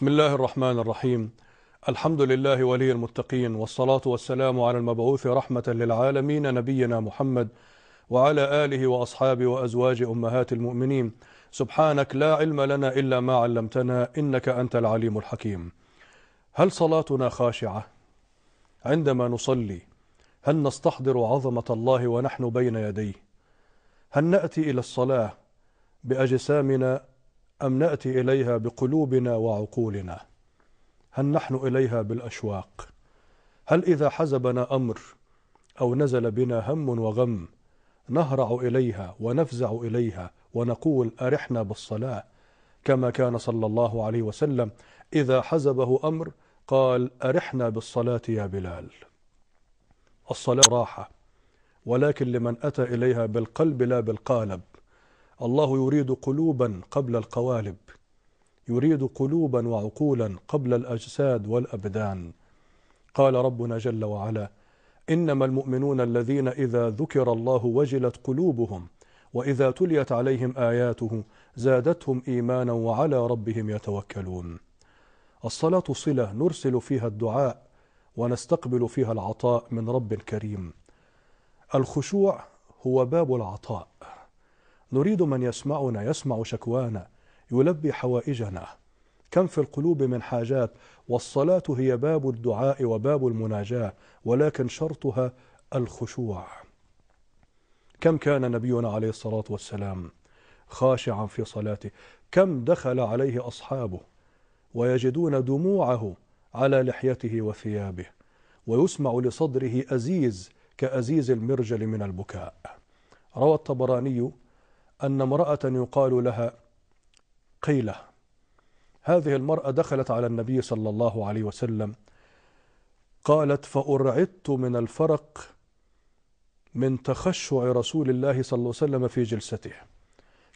بسم الله الرحمن الرحيم الحمد لله ولي المتقين والصلاة والسلام على المبعوث رحمة للعالمين نبينا محمد وعلى آله وأصحابه وأزواج أمهات المؤمنين سبحانك لا علم لنا إلا ما علمتنا إنك أنت العليم الحكيم هل صلاتنا خاشعة؟ عندما نصلي هل نستحضر عظمة الله ونحن بين يديه؟ هل نأتي إلى الصلاة بأجسامنا أم نأتي إليها بقلوبنا وعقولنا هل نحن إليها بالأشواق هل إذا حزبنا أمر أو نزل بنا هم وغم نهرع إليها ونفزع إليها ونقول أرحنا بالصلاة كما كان صلى الله عليه وسلم إذا حزبه أمر قال أرحنا بالصلاة يا بلال الصلاة راحة ولكن لمن أتى إليها بالقلب لا بالقالب الله يريد قلوبا قبل القوالب يريد قلوبا وعقولا قبل الاجساد والابدان قال ربنا جل وعلا انما المؤمنون الذين اذا ذكر الله وجلت قلوبهم واذا تليت عليهم اياته زادتهم ايمانا وعلى ربهم يتوكلون الصلاه صله نرسل فيها الدعاء ونستقبل فيها العطاء من رب كريم الخشوع هو باب العطاء نريد من يسمعنا يسمع شكوانا يلبي حوائجنا كم في القلوب من حاجات والصلاة هي باب الدعاء وباب المناجاة ولكن شرطها الخشوع كم كان نبينا عليه الصلاة والسلام خاشعا في صلاته كم دخل عليه أصحابه ويجدون دموعه على لحيته وثيابه ويسمع لصدره أزيز كأزيز المرجل من البكاء روى الطبراني أن امرأة يقال لها قيلة هذه المرأة دخلت على النبي صلى الله عليه وسلم قالت فأرعدت من الفرق من تخشع رسول الله صلى الله عليه وسلم في جلسته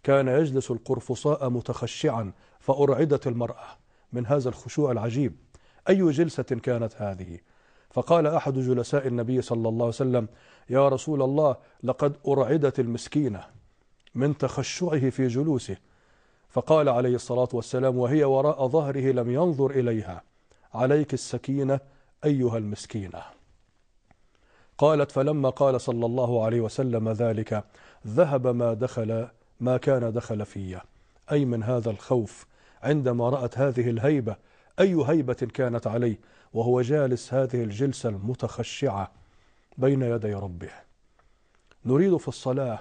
كان يجلس القرفصاء متخشعا فأرعدت المرأة من هذا الخشوع العجيب أي جلسة كانت هذه فقال أحد جلساء النبي صلى الله عليه وسلم يا رسول الله لقد أرعدت المسكينة من تخشعه في جلوسه فقال عليه الصلاة والسلام وهي وراء ظهره لم ينظر إليها عليك السكينة أيها المسكينة قالت فلما قال صلى الله عليه وسلم ذلك ذهب ما دخل ما كان دخل في أي من هذا الخوف عندما رأت هذه الهيبة أي هيبة كانت عليه وهو جالس هذه الجلسة المتخشعة بين يدي ربه نريد في الصلاة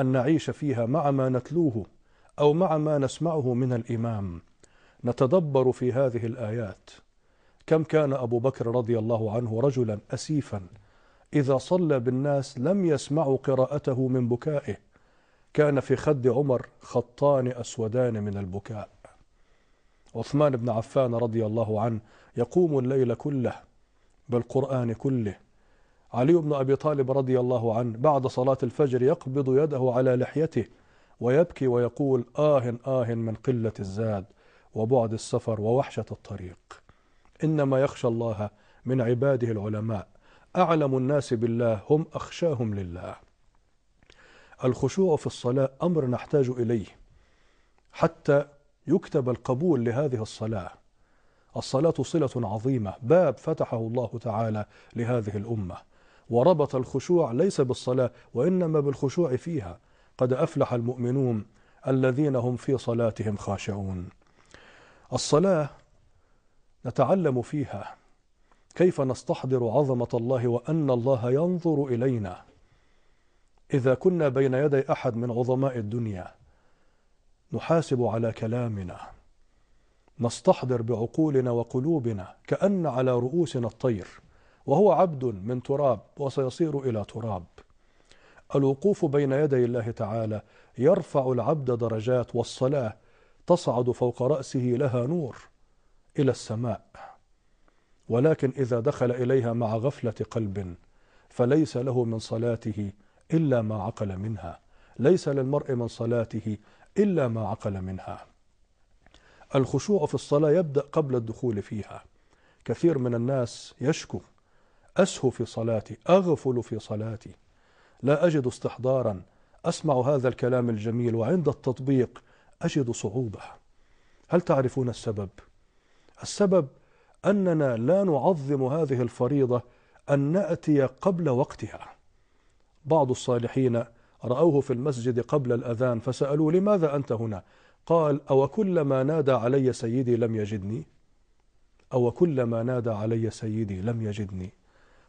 أن نعيش فيها مع ما نتلوه أو مع ما نسمعه من الإمام نتدبر في هذه الآيات كم كان أبو بكر رضي الله عنه رجلا أسيفا إذا صلى بالناس لم يسمعوا قراءته من بكائه كان في خد عمر خطان أسودان من البكاء عثمان بن عفان رضي الله عنه يقوم الليل كله بالقرآن كله علي بن أبي طالب رضي الله عنه بعد صلاة الفجر يقبض يده على لحيته ويبكي ويقول آه آه من قلة الزاد وبعد السفر ووحشة الطريق إنما يخشى الله من عباده العلماء أعلم الناس بالله هم أخشاهم لله الخشوع في الصلاة أمر نحتاج إليه حتى يكتب القبول لهذه الصلاة الصلاة صلة عظيمة باب فتحه الله تعالى لهذه الأمة وربط الخشوع ليس بالصلاة وإنما بالخشوع فيها قد أفلح المؤمنون الذين هم في صلاتهم خاشعون الصلاة نتعلم فيها كيف نستحضر عظمة الله وأن الله ينظر إلينا إذا كنا بين يدي أحد من عظماء الدنيا نحاسب على كلامنا نستحضر بعقولنا وقلوبنا كأن على رؤوسنا الطير وهو عبد من تراب وسيصير إلى تراب الوقوف بين يدي الله تعالى يرفع العبد درجات والصلاة تصعد فوق رأسه لها نور إلى السماء ولكن إذا دخل إليها مع غفلة قلب فليس له من صلاته إلا ما عقل منها ليس للمرء من صلاته إلا ما عقل منها الخشوع في الصلاة يبدأ قبل الدخول فيها كثير من الناس يشكو أسهو في صلاتي أغفل في صلاتي لا أجد استحضارا أسمع هذا الكلام الجميل وعند التطبيق أجد صعوبة هل تعرفون السبب؟ السبب أننا لا نعظم هذه الفريضة أن نأتي قبل وقتها بعض الصالحين رأوه في المسجد قبل الأذان فسألوا لماذا أنت هنا؟ قال أو كلما نادى علي سيدي لم يجدني؟ أو كلما نادى علي سيدي لم يجدني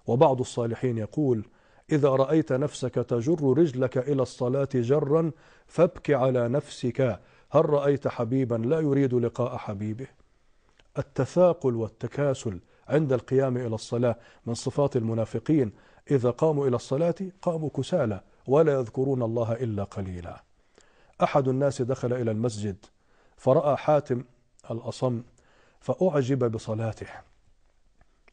وبعض الصالحين يقول إذا رأيت نفسك تجر رجلك إلى الصلاة جرا فابك على نفسك هل رأيت حبيبا لا يريد لقاء حبيبه التثاقل والتكاسل عند القيام إلى الصلاة من صفات المنافقين إذا قاموا إلى الصلاة قاموا كسالى ولا يذكرون الله إلا قليلا أحد الناس دخل إلى المسجد فرأى حاتم الأصم فأعجب بصلاته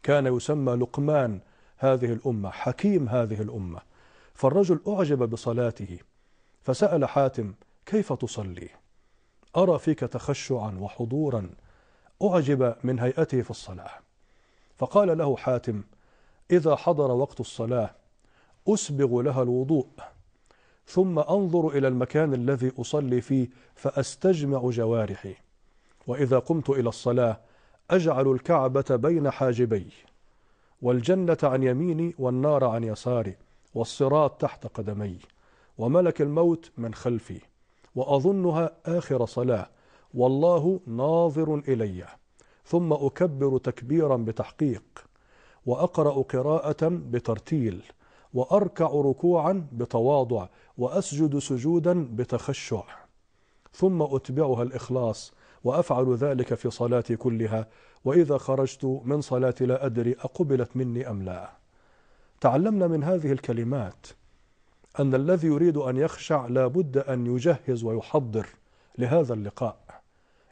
كان يسمى لقمان هذه الأمة حكيم هذه الأمة فالرجل أعجب بصلاته فسأل حاتم كيف تصلي أرى فيك تخشعا وحضورا أعجب من هيئته في الصلاة فقال له حاتم إذا حضر وقت الصلاة أسبغ لها الوضوء ثم أنظر إلى المكان الذي أصلي فيه فأستجمع جوارحي وإذا قمت إلى الصلاة أجعل الكعبة بين حاجبي والجنة عن يميني والنار عن يساري والصراط تحت قدمي وملك الموت من خلفي وأظنها آخر صلاة والله ناظر إلي ثم أكبر تكبيرا بتحقيق وأقرأ قراءة بترتيل وأركع ركوعا بتواضع وأسجد سجودا بتخشع ثم أتبعها الإخلاص وأفعل ذلك في صلاتي كلها وإذا خرجت من صلاتي لا أدري أقبلت مني أم لا تعلمنا من هذه الكلمات أن الذي يريد أن يخشع لا بد أن يجهز ويحضر لهذا اللقاء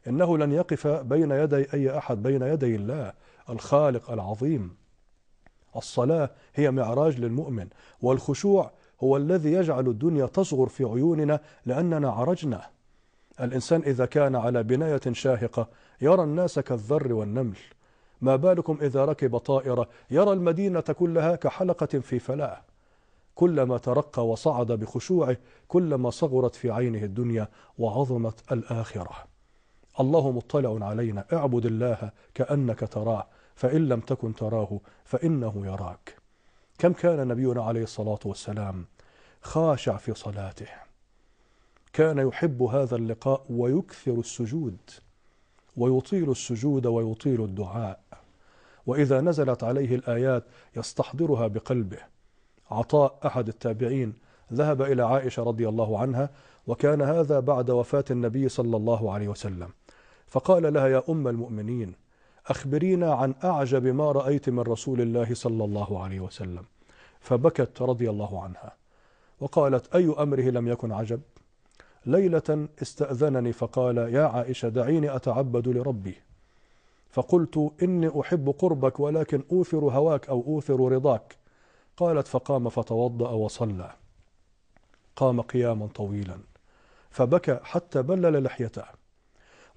إنه لن يقف بين يدي أي أحد بين يدي الله الخالق العظيم الصلاة هي معراج للمؤمن والخشوع هو الذي يجعل الدنيا تصغر في عيوننا لأننا عرجنا الإنسان إذا كان على بناية شاهقة يرى الناس كالذر والنمل ما بالكم إذا ركب طائرة يرى المدينة كلها كحلقة في فلاة كلما ترقى وصعد بخشوعه كلما صغرت في عينه الدنيا وعظمت الآخرة الله مطلع علينا اعبد الله كأنك تراه فإن لم تكن تراه فإنه يراك كم كان نبينا عليه الصلاة والسلام خاشع في صلاته كان يحب هذا اللقاء ويكثر السجود ويطيل السجود ويطيل الدعاء واذا نزلت عليه الايات يستحضرها بقلبه عطاء احد التابعين ذهب الى عائشه رضي الله عنها وكان هذا بعد وفاه النبي صلى الله عليه وسلم فقال لها يا ام المؤمنين اخبرينا عن اعجب ما رايت من رسول الله صلى الله عليه وسلم فبكت رضي الله عنها وقالت اي امره لم يكن عجب ليلة استأذنني فقال يا عائشة دعيني أتعبد لربي فقلت إني أحب قربك ولكن أوثر هواك أو أوثر رضاك قالت فقام فتوضأ وصلى قام قياما طويلا فبكى حتى بلل لحيته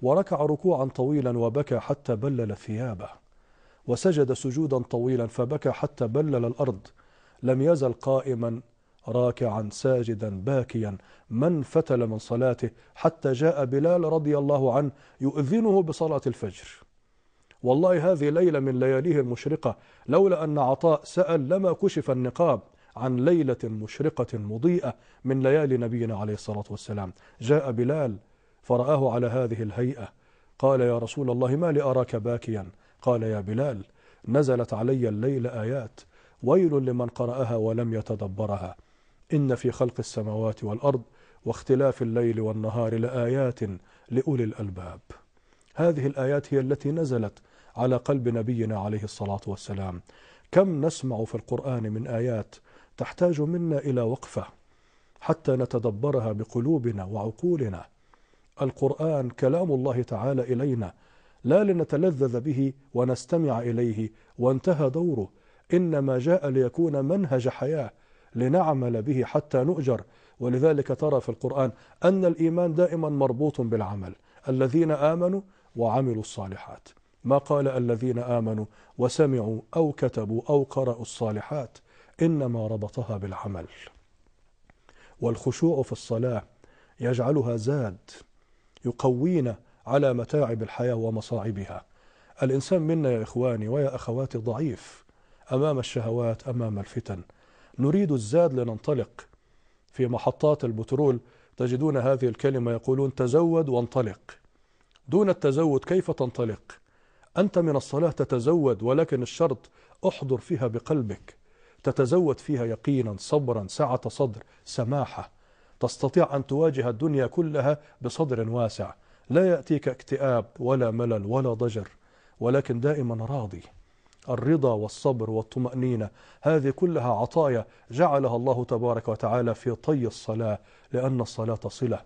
وركع ركوعا طويلا وبكى حتى بلل ثيابه وسجد سجودا طويلا فبكى حتى بلل الأرض لم يزل قائما راكعا ساجدا باكيا من فتل من صلاته حتى جاء بلال رضي الله عنه يؤذنه بصلاة الفجر والله هذه ليلة من لياليه المشرقة لولا أن عطاء سأل لما كشف النقاب عن ليلة مشرقة مضيئة من ليالي نبينا عليه الصلاة والسلام جاء بلال فرآه على هذه الهيئة قال يا رسول الله ما لأراك باكيا قال يا بلال نزلت علي الليل آيات ويل لمن قرأها ولم يتدبرها إن في خلق السماوات والأرض واختلاف الليل والنهار لآيات لأولي الألباب هذه الآيات هي التي نزلت على قلب نبينا عليه الصلاة والسلام كم نسمع في القرآن من آيات تحتاج منا إلى وقفة حتى نتدبرها بقلوبنا وعقولنا القرآن كلام الله تعالى إلينا لا لنتلذذ به ونستمع إليه وانتهى دوره إنما جاء ليكون منهج حياة لنعمل به حتى نؤجر ولذلك ترى في القرآن أن الإيمان دائما مربوط بالعمل الذين آمنوا وعملوا الصالحات ما قال الذين آمنوا وسمعوا أو كتبوا أو قرأوا الصالحات إنما ربطها بالعمل والخشوع في الصلاة يجعلها زاد يقوينا على متاعب الحياة ومصاعبها الإنسان منا يا إخواني ويا أخواتي ضعيف أمام الشهوات أمام الفتن نريد الزاد لننطلق في محطات البترول تجدون هذه الكلمة يقولون تزود وانطلق دون التزود كيف تنطلق أنت من الصلاة تتزود ولكن الشرط احضر فيها بقلبك تتزود فيها يقينا صبرا سعة صدر سماحة تستطيع أن تواجه الدنيا كلها بصدر واسع لا يأتيك اكتئاب ولا ملل ولا ضجر ولكن دائما راضي الرضا والصبر والطمأنينة هذه كلها عطايا جعلها الله تبارك وتعالى في طي الصلاة لأن الصلاة صلة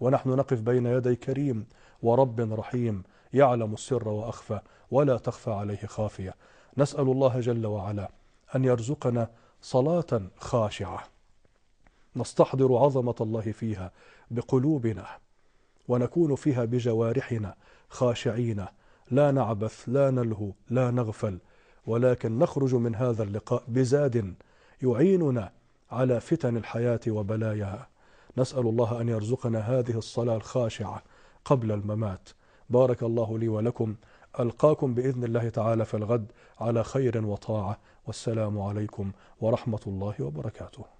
ونحن نقف بين يدي كريم ورب رحيم يعلم السر وأخفى ولا تخفى عليه خافية نسأل الله جل وعلا أن يرزقنا صلاة خاشعة نستحضر عظمة الله فيها بقلوبنا ونكون فيها بجوارحنا خاشعين لا نعبث لا نلهو لا نغفل ولكن نخرج من هذا اللقاء بزاد يعيننا على فتن الحياة وبلاياها نسأل الله أن يرزقنا هذه الصلاة الخاشعة قبل الممات بارك الله لي ولكم ألقاكم بإذن الله تعالى في الغد على خير وطاعة والسلام عليكم ورحمة الله وبركاته